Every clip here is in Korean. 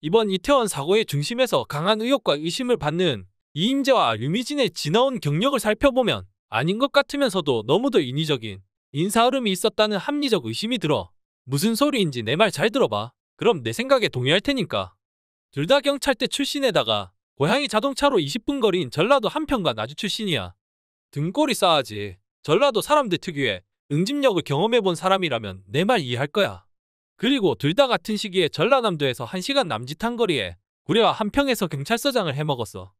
이번 이태원 사고의 중심에서 강한 의혹과 의심을 받는 이임재와 류미진의 지나온 경력을 살펴보면 아닌 것 같으면서도 너무도 인위적인 인사 흐름이 있었다는 합리적 의심이 들어 무슨 소리인지 내 말 잘 들어봐. 그럼 내 생각에 동의할 테니까. 둘 다 경찰대 출신에다가 고향이 자동차로 20분 거리인 전라도 한평과 나주 출신이야. 등골이 싸하지. 전라도 사람들 특유의 응집력을 경험해본 사람이라면 내 말 이해할 거야. 그리고 둘 다 같은 시기에 전라남도에서 1시간 남짓한 거리에 구례와 한평에서 경찰서장을 해먹었어.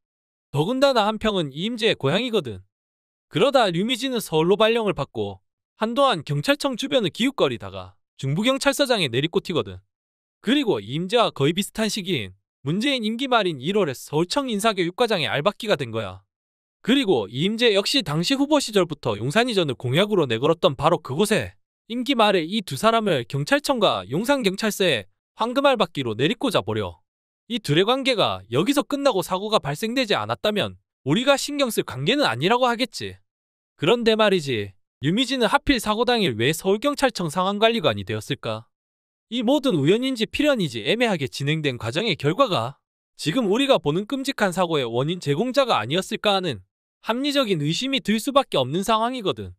더군다나 한평은 이임재의 고향이거든. 그러다 류미진은 서울로 발령을 받고 한동안 경찰청 주변을 기웃거리다가 중부경찰서장에 내리꽂히거든. 그리고 임재와 거의 비슷한 시기인 문재인 임기 말인 1월에 서울청 인사교육과장의 알박기가 된 거야. 그리고 이임재 역시 당시 후보 시절부터 용산 이전을 공약으로 내걸었던 바로 그곳에 임기 말에 이 두 사람을 경찰청과 용산경찰서에 황금알 받기로 내리꽂아 버려. 이 둘의 관계가 여기서 끝나고 사고가 발생되지 않았다면 우리가 신경 쓸 관계는 아니라고 하겠지. 그런데 말이지 유미진은 하필 사고 당일 왜 서울경찰청 상황관리관이 되었을까? 이 모든 우연인지 필연인지 애매하게 진행된 과정의 결과가 지금 우리가 보는 끔찍한 사고의 원인 제공자가 아니었을까 하는 합리적인 의심이 들 수밖에 없는 상황이거든.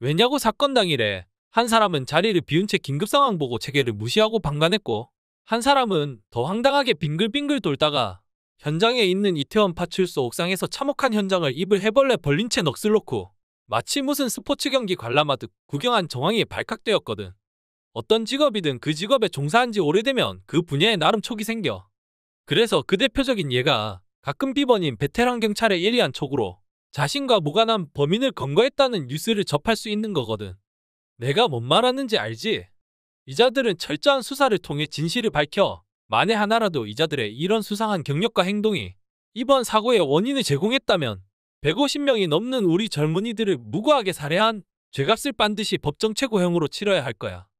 왜냐고 사건 당일에 한 사람은 자리를 비운 채 긴급 상황 보고 체계를 무시하고 방관했고 한 사람은 더 황당하게 빙글빙글 돌다가 현장에 있는 이태원 파출소 옥상에서 참혹한 현장을 입을 해벌레 벌린 채 넋을 놓고 마치 무슨 스포츠 경기 관람하듯 구경한 정황이 발칵되었거든. 어떤 직업이든 그 직업에 종사한 지 오래되면 그 분야에 나름 촉이 생겨. 그래서 그 대표적인 예가 가끔 비번인 베테랑 경찰의 예리한 촉으로 자신과 무관한 범인을 검거했다는 뉴스를 접할 수 있는 거거든. 내가 뭔 말하는지 알지? 이자들은 철저한 수사를 통해 진실을 밝혀 만에 하나라도 이자들의 이런 수상한 경력과 행동이 이번 사고의 원인을 제공했다면 150명이 넘는 우리 젊은이들을 무고하게 살해한 죄값을 반드시 법정 최고형으로 치러야 할 거야.